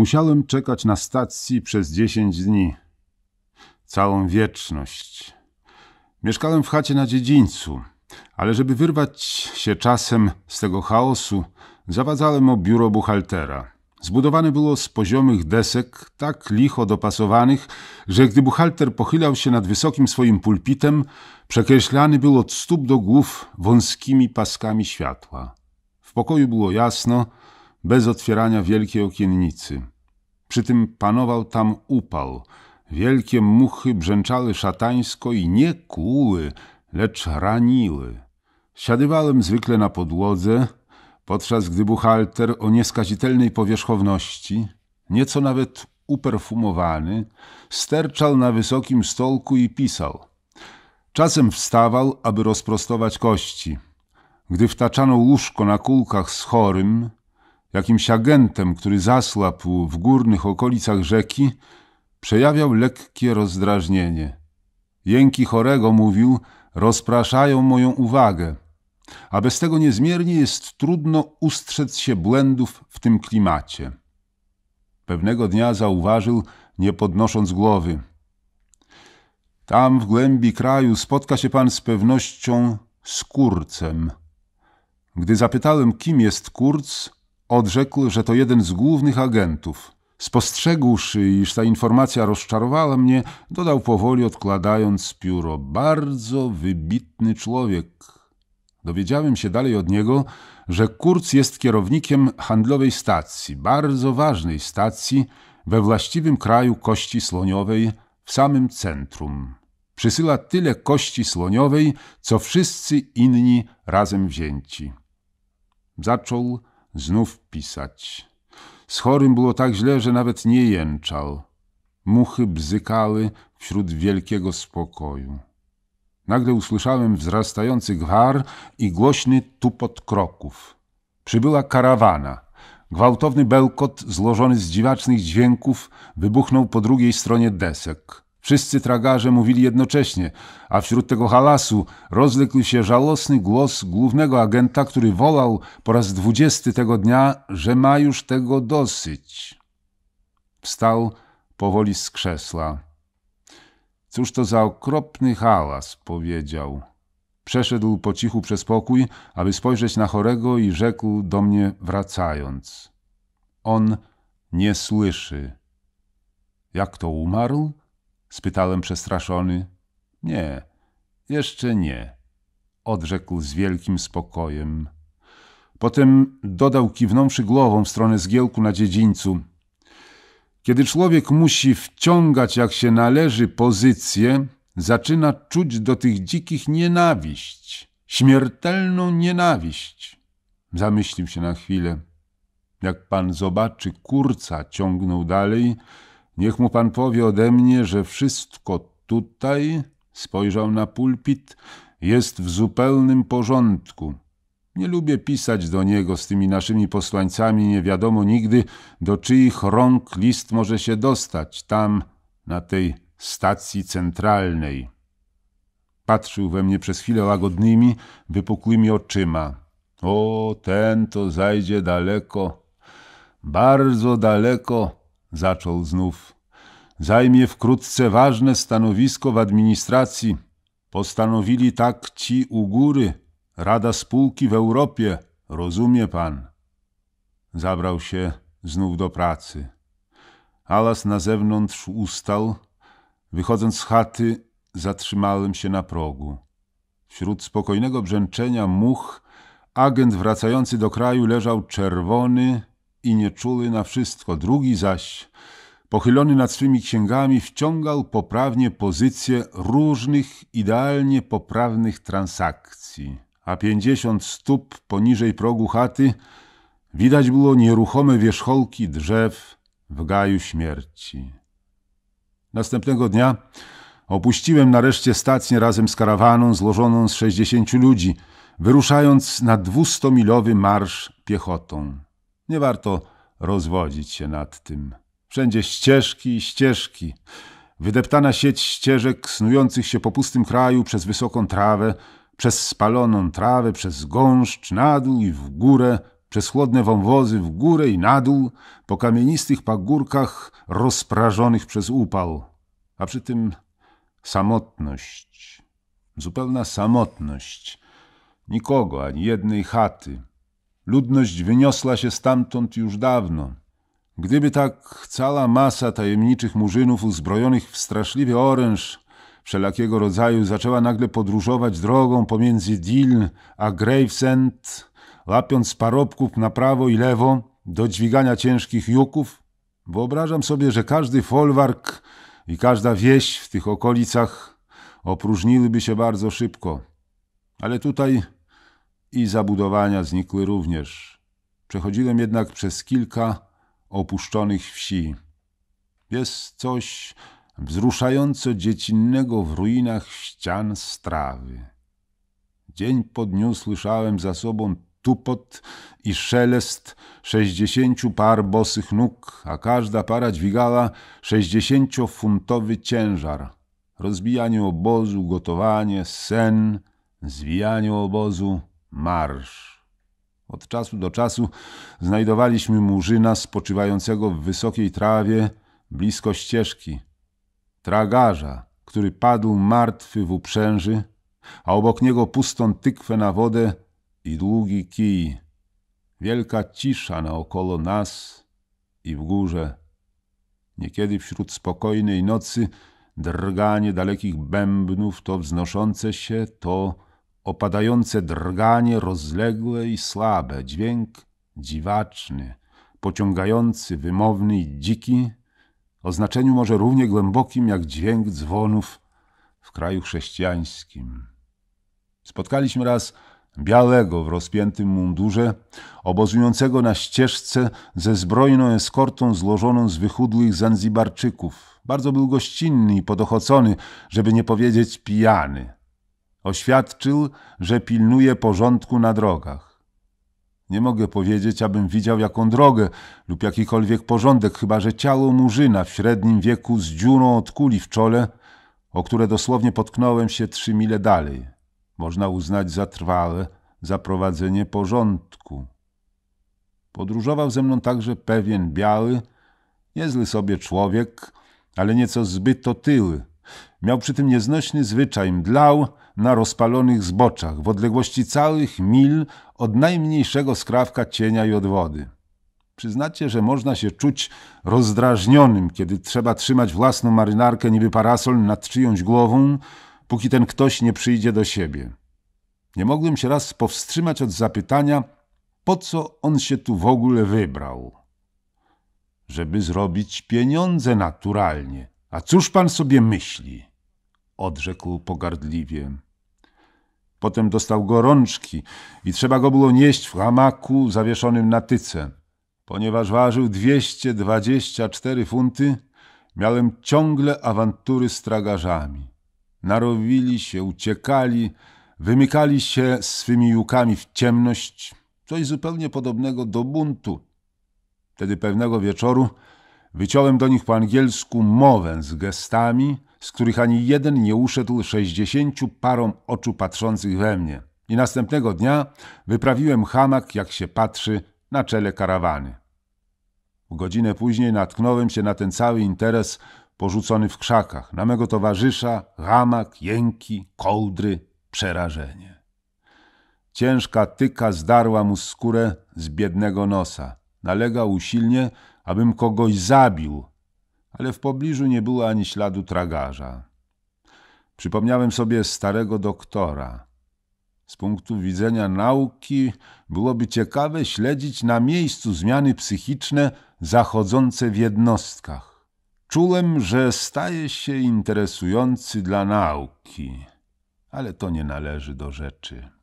Musiałem czekać na stacji przez dziesięć dni. Całą wieczność. Mieszkałem w chacie na dziedzińcu, ale żeby wyrwać się czasem z tego chaosu, zawadzałem o biuro buchaltera. Zbudowane było z poziomych desek, tak licho dopasowanych, że gdy buchalter pochylał się nad wysokim swoim pulpitem, przekreślany był od stóp do głów wąskimi paskami światła. W pokoju było jasno, bez otwierania wielkiej okiennicy. Przy tym panował tam upał. Wielkie muchy brzęczały szatańsko i nie kłuły, lecz raniły. Siadywałem zwykle na podłodze, podczas gdy buchalter o nieskazitelnej powierzchowności, nieco nawet uperfumowany, sterczał na wysokim stolku i pisał. Czasem wstawał, aby rozprostować kości. Gdy wtaczano łóżko na kulkach z chorym, jakimś agentem, który zasłapł w górnych okolicach rzeki, przejawiał lekkie rozdrażnienie. Jęki chorego, mówił, rozpraszają moją uwagę, a bez tego niezmiernie jest trudno ustrzec się błędów w tym klimacie. Pewnego dnia zauważył, nie podnosząc głowy. Tam w głębi kraju spotka się pan z pewnością z kurcem. Gdy zapytałem, kim jest kurc, Odrzekł, że to jeden z głównych agentów. Spostrzegłszy, iż ta informacja rozczarowała mnie, dodał powoli, odkładając pióro: Bardzo wybitny człowiek. Dowiedziałem się dalej od niego, że Kurz jest kierownikiem handlowej stacji, bardzo ważnej stacji we właściwym kraju kości słoniowej, w samym centrum. Przysyła tyle kości słoniowej, co wszyscy inni razem wzięci. Zaczął znów pisać. Z chorym było tak źle, że nawet nie jęczał. Muchy bzykały wśród wielkiego spokoju. Nagle usłyszałem wzrastający gwar i głośny tupot kroków. Przybyła karawana. Gwałtowny bełkot złożony z dziwacznych dźwięków wybuchnął po drugiej stronie desek. Wszyscy tragarze mówili jednocześnie, a wśród tego halasu rozległ się żałosny głos głównego agenta, który wolał po raz dwudziesty tego dnia, że ma już tego dosyć. Wstał powoli z krzesła. Cóż to za okropny hałas, powiedział. Przeszedł po cichu przez pokój, aby spojrzeć na chorego i rzekł do mnie wracając. On nie słyszy. Jak to umarł? spytałem przestraszony. Nie, jeszcze nie, odrzekł z wielkim spokojem. Potem dodał, kiwnąwszy głową w stronę zgiełku na dziedzińcu. Kiedy człowiek musi wciągać, jak się należy, pozycję, zaczyna czuć do tych dzikich nienawiść, śmiertelną nienawiść. Zamyślił się na chwilę. Jak pan zobaczy, kurca ciągnął dalej – Niech mu pan powie ode mnie, że wszystko tutaj, spojrzał na pulpit, jest w zupełnym porządku. Nie lubię pisać do niego z tymi naszymi posłańcami, nie wiadomo nigdy, do czyich rąk list może się dostać tam, na tej stacji centralnej. Patrzył we mnie przez chwilę łagodnymi, wypukłymi oczyma. O, ten to zajdzie daleko, bardzo daleko zaczął znów, zajmie wkrótce ważne stanowisko w administracji. Postanowili tak ci u góry, Rada Spółki w Europie, rozumie pan. Zabrał się znów do pracy. Alas na zewnątrz ustał. Wychodząc z chaty, zatrzymałem się na progu. Wśród spokojnego brzęczenia much agent wracający do kraju leżał czerwony, i nieczuły na wszystko. Drugi zaś, pochylony nad swymi księgami, wciągał poprawnie pozycję różnych idealnie poprawnych transakcji, a pięćdziesiąt stóp poniżej progu chaty widać było nieruchome wierzchołki drzew w gaju śmierci. Następnego dnia opuściłem nareszcie stację razem z karawaną złożoną z sześćdziesięciu ludzi, wyruszając na dwustomilowy marsz piechotą. Nie warto rozwodzić się nad tym. Wszędzie ścieżki i ścieżki. Wydeptana sieć ścieżek snujących się po pustym kraju przez wysoką trawę, przez spaloną trawę, przez gąszcz na dół i w górę, przez chłodne wąwozy w górę i na dół, po kamienistych pagórkach rozprażonych przez upał. A przy tym samotność, zupełna samotność. Nikogo, ani jednej chaty, Ludność wyniosła się stamtąd już dawno. Gdyby tak cała masa tajemniczych murzynów uzbrojonych w straszliwy oręż wszelakiego rodzaju zaczęła nagle podróżować drogą pomiędzy Dill a Gravesend, łapiąc parobków na prawo i lewo do dźwigania ciężkich juków, wyobrażam sobie, że każdy folwark i każda wieś w tych okolicach opróżniłyby się bardzo szybko. Ale tutaj i zabudowania znikły również. Przechodziłem jednak przez kilka opuszczonych wsi. Jest coś wzruszająco dziecinnego w ruinach ścian strawy. Dzień po dniu słyszałem za sobą tupot i szelest sześćdziesięciu par bosych nóg, a każda para dźwigała sześćdziesięciofuntowy ciężar. Rozbijanie obozu, gotowanie, sen, zwijanie obozu, Marsz. Od czasu do czasu znajdowaliśmy murzyna spoczywającego w wysokiej trawie blisko ścieżki. Tragarza, który padł martwy w uprzęży, a obok niego pustą tykwę na wodę i długi kij. Wielka cisza naokoło nas i w górze. Niekiedy wśród spokojnej nocy drganie dalekich bębnów, to wznoszące się, to opadające drganie rozległe i słabe, dźwięk dziwaczny, pociągający, wymowny i dziki, o znaczeniu może równie głębokim jak dźwięk dzwonów w kraju chrześcijańskim. Spotkaliśmy raz białego w rozpiętym mundurze, obozującego na ścieżce ze zbrojną eskortą złożoną z wychudłych Zanzibarczyków. Bardzo był gościnny i podochocony, żeby nie powiedzieć pijany. Oświadczył, że pilnuje porządku na drogach. Nie mogę powiedzieć, abym widział jaką drogę lub jakikolwiek porządek, chyba że ciało murzyna w średnim wieku z dziurą od kuli w czole, o które dosłownie potknąłem się trzy mile dalej. Można uznać za trwałe zaprowadzenie porządku. Podróżował ze mną także pewien biały, niezły sobie człowiek, ale nieco zbyt otyły, Miał przy tym nieznośny zwyczaj mdlał na rozpalonych zboczach w odległości całych mil od najmniejszego skrawka cienia i od wody. Przyznacie, że można się czuć rozdrażnionym, kiedy trzeba trzymać własną marynarkę niby parasol nad czyjąś głową, póki ten ktoś nie przyjdzie do siebie. Nie mogłem się raz powstrzymać od zapytania, po co on się tu w ogóle wybrał. Żeby zrobić pieniądze naturalnie. A cóż pan sobie myśli? odrzekł pogardliwie. Potem dostał gorączki i trzeba go było nieść w hamaku zawieszonym na tyce. Ponieważ ważył 224 funty, miałem ciągle awantury z tragarzami. Narowili się, uciekali, wymykali się swymi jukami w ciemność, coś zupełnie podobnego do buntu. Wtedy pewnego wieczoru wyciąłem do nich po angielsku mowę z gestami – z których ani jeden nie uszedł sześćdziesięciu parom oczu patrzących we mnie. I następnego dnia wyprawiłem hamak, jak się patrzy, na czele karawany. Godzinę później natknąłem się na ten cały interes porzucony w krzakach, na mego towarzysza, hamak, jęki, kołdry, przerażenie. Ciężka tyka zdarła mu skórę z biednego nosa. Nalegał usilnie, abym kogoś zabił, ale w pobliżu nie było ani śladu tragarza. Przypomniałem sobie starego doktora. Z punktu widzenia nauki byłoby ciekawe śledzić na miejscu zmiany psychiczne zachodzące w jednostkach. Czułem, że staje się interesujący dla nauki, ale to nie należy do rzeczy.